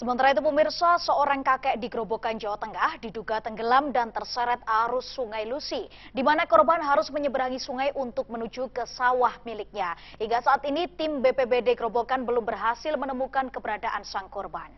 Sementara itu pemirsa, seorang kakek di Gerobokan, Jawa Tengah diduga tenggelam dan terseret arus sungai Lusi, di mana korban harus menyeberangi sungai untuk menuju ke sawah miliknya. Hingga saat ini tim BPBD Gerobokan belum berhasil menemukan keberadaan sang korban.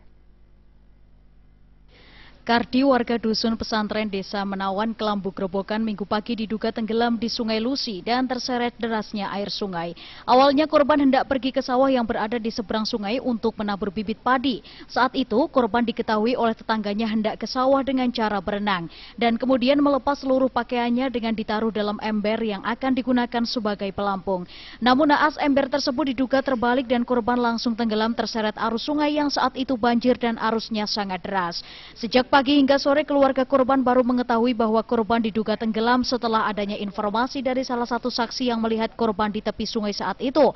Kardi warga dusun pesantren desa Menawan Kelambu Grobogan minggu pagi diduga tenggelam di sungai Lusi dan terseret derasnya air sungai. Awalnya korban hendak pergi ke sawah yang berada di seberang sungai untuk menabur bibit padi. Saat itu korban diketahui oleh tetangganya hendak ke sawah dengan cara berenang dan kemudian melepas seluruh pakaiannya dengan ditaruh dalam ember yang akan digunakan sebagai pelampung. Namun naas ember tersebut diduga terbalik dan korban langsung tenggelam terseret arus sungai yang saat itu banjir dan arusnya sangat deras. Sejak pagi hingga sore keluarga korban baru mengetahui bahwa korban diduga tenggelam setelah adanya informasi dari salah satu saksi yang melihat korban di tepi sungai saat itu.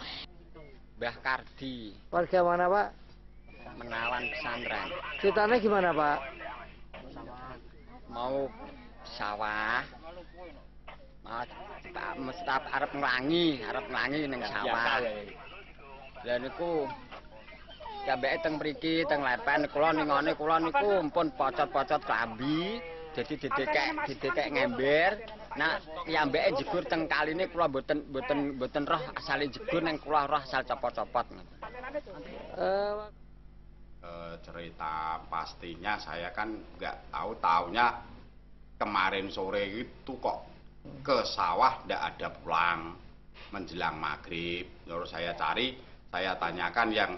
Mbah Kardi. Warga mana Pak? Menawan Pesantren. Ceritanya gimana Pak? Mau sawah. Mau Pak Arab melangi, Arab melangi neng ya, sawah. Dan ya, ya. itu Jambeke teng mriki, teng lepen kula ningone kula niku mpun pocot-pocot klambi. Jadi didekek didekek ngember. Nah, jambeke jegur teng kaline kula mboten mboten mboten roh asale jegur nang kula roh asal copot-copot. Eh, cerita pastinya saya kan nggak tahu taunya kemarin sore itu kok ke sawah ndak ada pulang menjelang maghrib terus saya cari saya tanyakan yang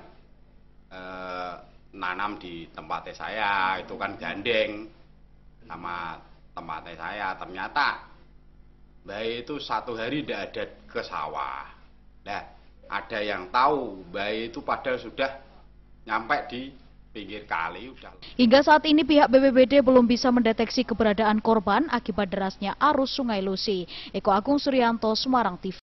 Eh, nanam di tempatnya saya itu kan gandeng sama tempatnya saya ternyata bayi itu satu hari tidak ada ke sawah nah ada yang tahu bayi itu padahal sudah nyampe di pinggir kali udah. Hingga saat ini pihak BBBD belum bisa mendeteksi keberadaan korban akibat derasnya arus Sungai Lusi. Eko Agung Suryanto, Semarang TV.